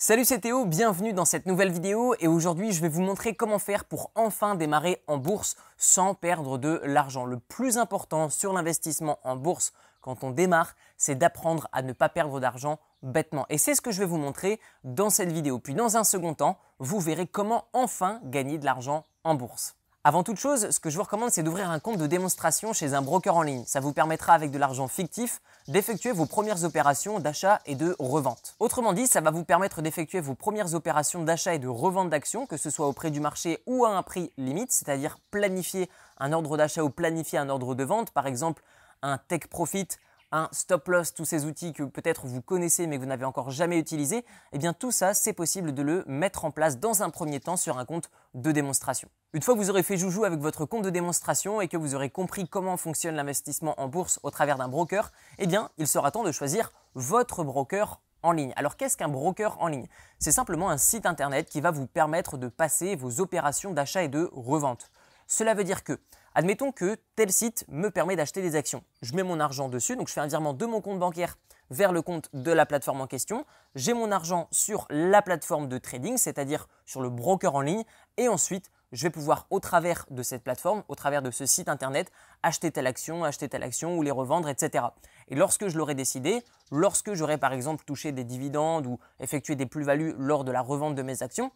Salut c'est Théo, bienvenue dans cette nouvelle vidéo et aujourd'hui je vais vous montrer comment faire pour enfin démarrer en bourse sans perdre de l'argent. Le plus important sur l'investissement en bourse quand on démarre, c'est d'apprendre à ne pas perdre d'argent bêtement. Et c'est ce que je vais vous montrer dans cette vidéo. Puis dans un second temps, vous verrez comment enfin gagner de l'argent en bourse. Avant toute chose, ce que je vous recommande, c'est d'ouvrir un compte de démonstration chez un broker en ligne. Ça vous permettra, avec de l'argent fictif, d'effectuer vos premières opérations d'achat et de revente. Autrement dit, ça va vous permettre d'effectuer vos premières opérations d'achat et de revente d'actions, que ce soit auprès du marché ou à un prix limite, c'est-à-dire planifier un ordre d'achat ou planifier un ordre de vente, par exemple un take profit un stop loss, tous ces outils que peut-être vous connaissez mais que vous n'avez encore jamais utilisés, eh bien tout ça, c'est possible de le mettre en place dans un premier temps sur un compte de démonstration. Une fois que vous aurez fait joujou avec votre compte de démonstration et que vous aurez compris comment fonctionne l'investissement en bourse au travers d'un broker, eh bien il sera temps de choisir votre broker en ligne. Alors qu'est-ce qu'un broker en ligne C'est simplement un site internet qui va vous permettre de passer vos opérations d'achat et de revente. Cela veut dire que Admettons que tel site me permet d'acheter des actions. Je mets mon argent dessus, donc je fais un virement de mon compte bancaire vers le compte de la plateforme en question. J'ai mon argent sur la plateforme de trading, c'est-à-dire sur le broker en ligne. Et ensuite, je vais pouvoir, au travers de cette plateforme, au travers de ce site internet, acheter telle action, acheter telle action ou les revendre, etc. Et lorsque je l'aurai décidé, lorsque j'aurai par exemple touché des dividendes ou effectué des plus-values lors de la revente de mes actions,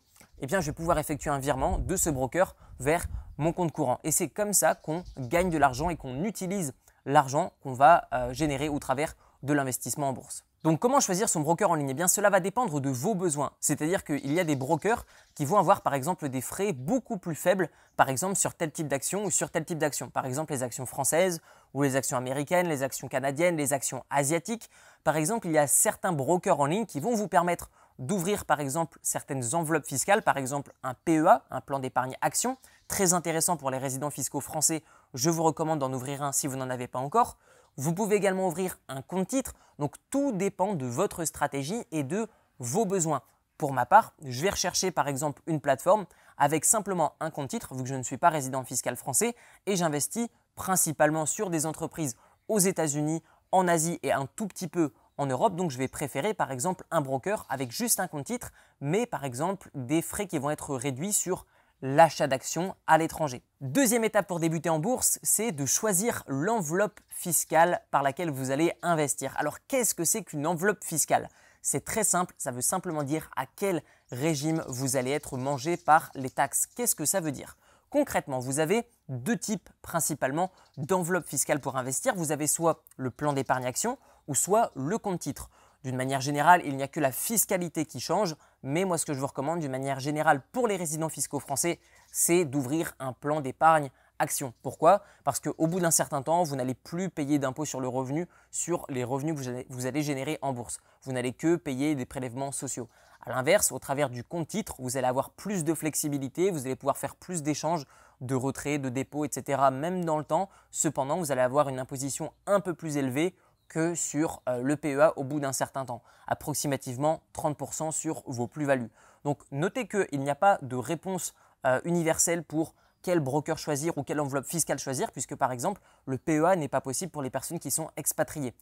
eh bien, je vais pouvoir effectuer un virement de ce broker vers mon compte courant. Et c'est comme ça qu'on gagne de l'argent et qu'on utilise l'argent qu'on va euh, générer au travers de l'investissement en bourse. Donc comment choisir son broker en ligne eh bien cela va dépendre de vos besoins. C'est-à-dire qu'il y a des brokers qui vont avoir par exemple des frais beaucoup plus faibles, par exemple sur tel type d'action ou sur tel type d'action. Par exemple les actions françaises ou les actions américaines, les actions canadiennes, les actions asiatiques. Par exemple il y a certains brokers en ligne qui vont vous permettre d'ouvrir par exemple certaines enveloppes fiscales, par exemple un PEA, un plan d'épargne action, très intéressant pour les résidents fiscaux français, je vous recommande d'en ouvrir un si vous n'en avez pas encore. Vous pouvez également ouvrir un compte titre, donc tout dépend de votre stratégie et de vos besoins. Pour ma part, je vais rechercher par exemple une plateforme avec simplement un compte titre, vu que je ne suis pas résident fiscal français, et j'investis principalement sur des entreprises aux États-Unis, en Asie et un tout petit peu en Europe, donc, je vais préférer par exemple un broker avec juste un compte titre, mais par exemple des frais qui vont être réduits sur l'achat d'actions à l'étranger. Deuxième étape pour débuter en bourse, c'est de choisir l'enveloppe fiscale par laquelle vous allez investir. Alors qu'est-ce que c'est qu'une enveloppe fiscale C'est très simple, ça veut simplement dire à quel régime vous allez être mangé par les taxes. Qu'est-ce que ça veut dire Concrètement, vous avez deux types principalement d'enveloppe fiscale pour investir. Vous avez soit le plan d'épargne action, ou soit le compte-titre. D'une manière générale, il n'y a que la fiscalité qui change, mais moi ce que je vous recommande d'une manière générale pour les résidents fiscaux français, c'est d'ouvrir un plan d'épargne action. Pourquoi Parce qu'au bout d'un certain temps, vous n'allez plus payer d'impôts sur le revenu sur les revenus que vous allez générer en bourse. Vous n'allez que payer des prélèvements sociaux. A l'inverse, au travers du compte titre, vous allez avoir plus de flexibilité, vous allez pouvoir faire plus d'échanges, de retrait de dépôts, etc., même dans le temps. Cependant, vous allez avoir une imposition un peu plus élevée que sur euh, le PEA au bout d'un certain temps, approximativement 30% sur vos plus-values. Donc notez qu'il n'y a pas de réponse euh, universelle pour quel broker choisir ou quelle enveloppe fiscale choisir, puisque par exemple le PEA n'est pas possible pour les personnes qui sont expatriées.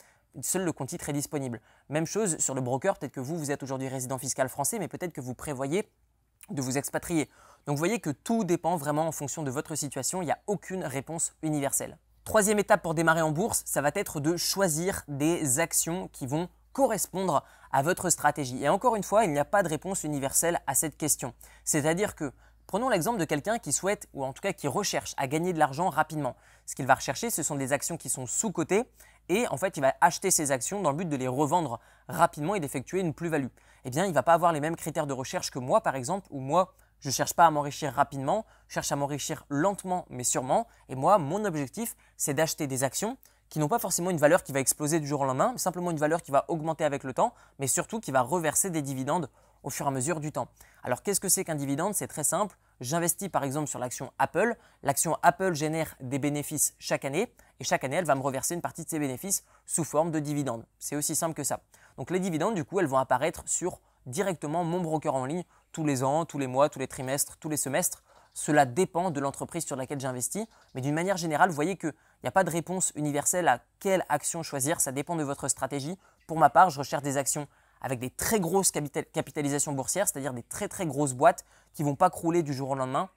Seul le compte-titre est disponible. Même chose sur le broker, peut-être que vous, vous êtes aujourd'hui résident fiscal français, mais peut-être que vous prévoyez de vous expatrier. Donc vous voyez que tout dépend vraiment en fonction de votre situation, il n'y a aucune réponse universelle. Troisième étape pour démarrer en bourse, ça va être de choisir des actions qui vont correspondre à votre stratégie. Et encore une fois, il n'y a pas de réponse universelle à cette question. C'est-à-dire que, prenons l'exemple de quelqu'un qui souhaite, ou en tout cas qui recherche à gagner de l'argent rapidement. Ce qu'il va rechercher, ce sont des actions qui sont sous-cotées, et en fait, il va acheter ces actions dans le but de les revendre rapidement et d'effectuer une plus-value. Eh bien, il ne va pas avoir les mêmes critères de recherche que moi, par exemple, ou moi, je ne cherche pas à m'enrichir rapidement, je cherche à m'enrichir lentement mais sûrement. Et moi, mon objectif, c'est d'acheter des actions qui n'ont pas forcément une valeur qui va exploser du jour au lendemain, mais simplement une valeur qui va augmenter avec le temps, mais surtout qui va reverser des dividendes au fur et à mesure du temps. Alors qu'est-ce que c'est qu'un dividende C'est très simple. J'investis par exemple sur l'action Apple. L'action Apple génère des bénéfices chaque année et chaque année elle va me reverser une partie de ses bénéfices sous forme de dividendes. C'est aussi simple que ça. Donc les dividendes du coup elles vont apparaître sur directement mon broker en ligne tous les ans, tous les mois, tous les trimestres, tous les semestres. Cela dépend de l'entreprise sur laquelle j'investis. Mais d'une manière générale, vous voyez qu'il n'y a pas de réponse universelle à quelle action choisir. Ça dépend de votre stratégie. Pour ma part, je recherche des actions avec des très grosses capitalisations boursières, c'est-à-dire des très très grosses boîtes qui ne vont pas crouler du jour au lendemain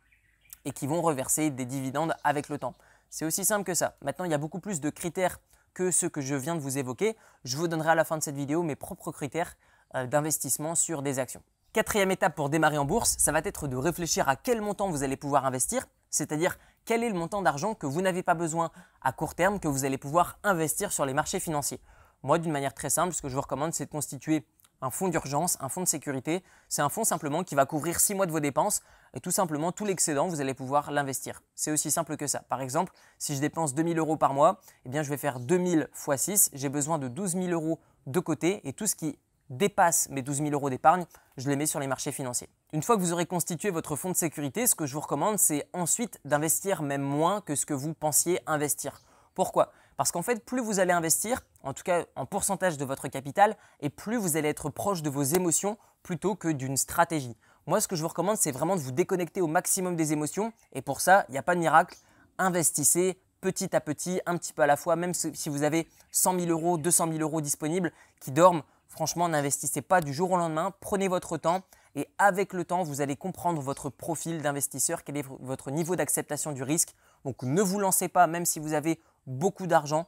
et qui vont reverser des dividendes avec le temps. C'est aussi simple que ça. Maintenant, il y a beaucoup plus de critères que ceux que je viens de vous évoquer. Je vous donnerai à la fin de cette vidéo mes propres critères euh, d'investissement sur des actions. Quatrième étape pour démarrer en bourse, ça va être de réfléchir à quel montant vous allez pouvoir investir, c'est-à-dire quel est le montant d'argent que vous n'avez pas besoin à court terme que vous allez pouvoir investir sur les marchés financiers. Moi, d'une manière très simple, ce que je vous recommande, c'est de constituer un fonds d'urgence, un fonds de sécurité. C'est un fonds simplement qui va couvrir 6 mois de vos dépenses et tout simplement tout l'excédent, vous allez pouvoir l'investir. C'est aussi simple que ça. Par exemple, si je dépense 2000 euros par mois, eh bien, je vais faire 2000 x 6, j'ai besoin de 12 000 euros de côté et tout ce qui dépasse mes 12 000 euros d'épargne, je les mets sur les marchés financiers. Une fois que vous aurez constitué votre fonds de sécurité, ce que je vous recommande, c'est ensuite d'investir même moins que ce que vous pensiez investir. Pourquoi Parce qu'en fait, plus vous allez investir, en tout cas en pourcentage de votre capital, et plus vous allez être proche de vos émotions plutôt que d'une stratégie. Moi, ce que je vous recommande, c'est vraiment de vous déconnecter au maximum des émotions. Et pour ça, il n'y a pas de miracle. Investissez petit à petit, un petit peu à la fois, même si vous avez 100 000 euros, 200 000 euros disponibles qui dorment Franchement, n'investissez pas du jour au lendemain, prenez votre temps et avec le temps, vous allez comprendre votre profil d'investisseur, quel est votre niveau d'acceptation du risque. Donc ne vous lancez pas, même si vous avez beaucoup d'argent,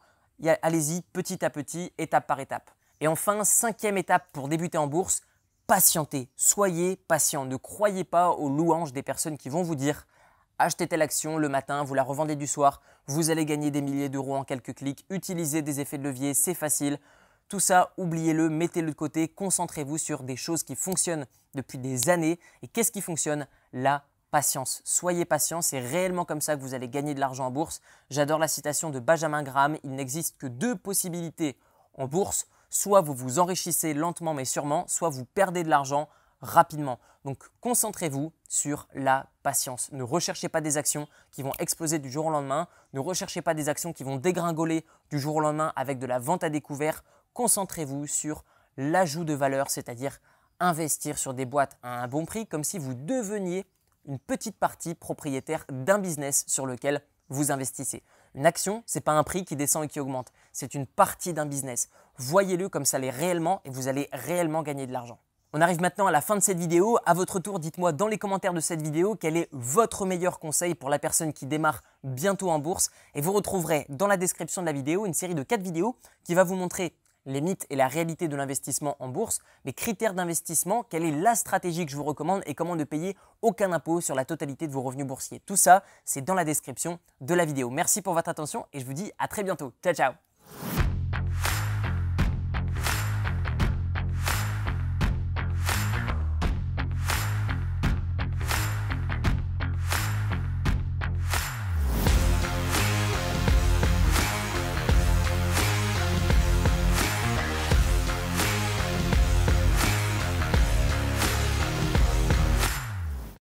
allez-y petit à petit, étape par étape. Et enfin, cinquième étape pour débuter en bourse, patientez, soyez patient, ne croyez pas aux louanges des personnes qui vont vous dire achetez telle action le matin, vous la revendez du soir, vous allez gagner des milliers d'euros en quelques clics, utilisez des effets de levier, c'est facile. Tout ça, oubliez-le, mettez-le de côté, concentrez-vous sur des choses qui fonctionnent depuis des années. Et qu'est-ce qui fonctionne La patience. Soyez patient, c'est réellement comme ça que vous allez gagner de l'argent en bourse. J'adore la citation de Benjamin Graham, il n'existe que deux possibilités en bourse, soit vous vous enrichissez lentement mais sûrement, soit vous perdez de l'argent rapidement. Donc concentrez-vous sur la patience. Ne recherchez pas des actions qui vont exploser du jour au lendemain, ne recherchez pas des actions qui vont dégringoler du jour au lendemain avec de la vente à découvert concentrez-vous sur l'ajout de valeur, c'est-à-dire investir sur des boîtes à un bon prix, comme si vous deveniez une petite partie propriétaire d'un business sur lequel vous investissez. Une action, ce n'est pas un prix qui descend et qui augmente, c'est une partie d'un business. Voyez-le comme ça l'est réellement et vous allez réellement gagner de l'argent. On arrive maintenant à la fin de cette vidéo. À votre tour, dites-moi dans les commentaires de cette vidéo quel est votre meilleur conseil pour la personne qui démarre bientôt en bourse et vous retrouverez dans la description de la vidéo une série de 4 vidéos qui va vous montrer les mythes et la réalité de l'investissement en bourse, les critères d'investissement, quelle est la stratégie que je vous recommande et comment ne payer aucun impôt sur la totalité de vos revenus boursiers. Tout ça, c'est dans la description de la vidéo. Merci pour votre attention et je vous dis à très bientôt. Ciao ciao